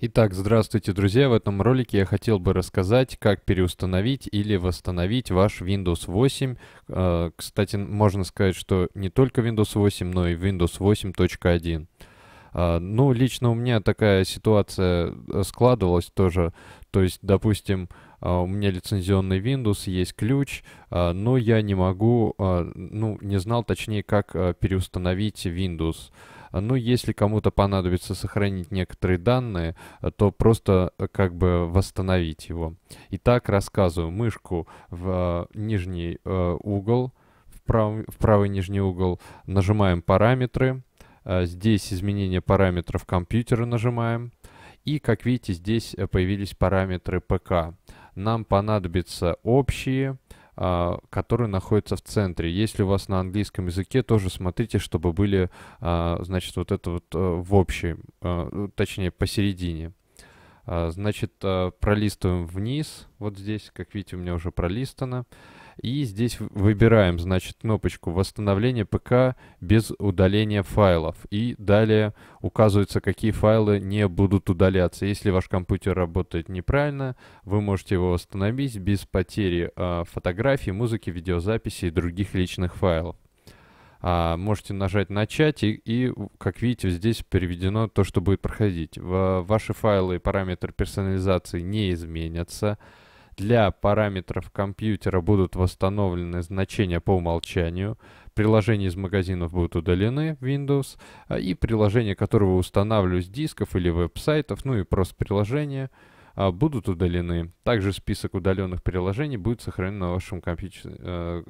Итак, здравствуйте, друзья! В этом ролике я хотел бы рассказать, как переустановить или восстановить ваш Windows 8. Э, кстати, можно сказать, что не только Windows 8, но и Windows 8.1. Э, ну, лично у меня такая ситуация э, складывалась тоже. То есть, допустим, у меня лицензионный Windows, есть ключ, но я не могу, ну, не знал точнее, как переустановить Windows. А, Но ну, если кому-то понадобится сохранить некоторые данные, а, то просто э, как бы восстановить его. Итак, рассказываю. Мышку в а, нижний угол, в правый, в правый нижний угол нажимаем «Параметры». Здесь изменение параметров компьютера нажимаем. И, как видите, здесь э, появились параметры ПК. Нам понадобятся общие, а, которые находятся в центре. Если у вас на английском языке, тоже смотрите, чтобы были, а, значит, вот это вот э, в общей, а, э, точнее, посередине. Значит, пролистываем вниз, вот здесь, как видите, у меня уже пролистано. И здесь выбираем, значит, кнопочку восстановления ПК без удаления файлов. И далее указывается, какие файлы не будут удаляться. Если ваш компьютер работает неправильно, вы можете его восстановить без потери э, фотографий, музыки, видеозаписи и других личных файлов. А, можете нажать «Начать», и, и, как видите, здесь переведено то, что будет проходить. В, ваши файлы и параметры персонализации не изменятся. Для параметров компьютера будут восстановлены значения по умолчанию, приложения из магазинов будут удалены в Windows, а, и приложения, которые вы устанавливали с дисков или веб-сайтов, ну и просто приложения, а, будут удалены. Также список удаленных приложений будет сохранен на вашем, компьютер, э,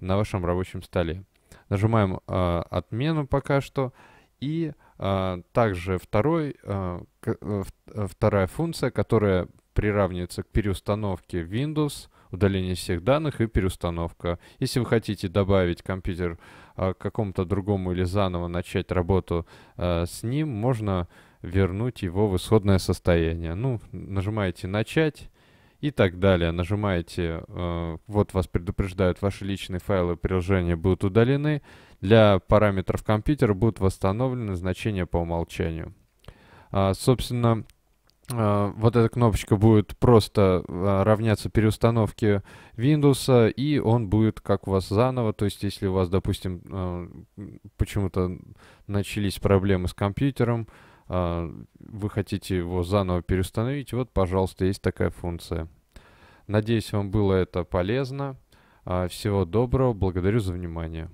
на вашем рабочем столе. Нажимаем а, «Отмену» пока что. И также второй, э, э, вторая функция, которая приравнивается к переустановке Windows, удаление всех данных и переустановка. Если вы хотите добавить компьютер а, к какому-то другому или заново начать работу а, с ним, можно вернуть его в исходное состояние. Ну, нажимаете «Начать» и так далее. Нажимаете, э, вот вас предупреждают, ваши личные файлы приложения будут удалены. Для параметров компьютера будут восстановлены значения по умолчанию. А, собственно, Э, вот эта кнопочка будет просто э, равняться переустановке Windows, и он будет как у вас заново. То есть, если у вас, допустим, э, почему-то начались проблемы с компьютером, вы хотите его заново переустановить, вот, пожалуйста, есть такая функция. Надеюсь, вам было это полезно. Всего доброго, благодарю за внимание.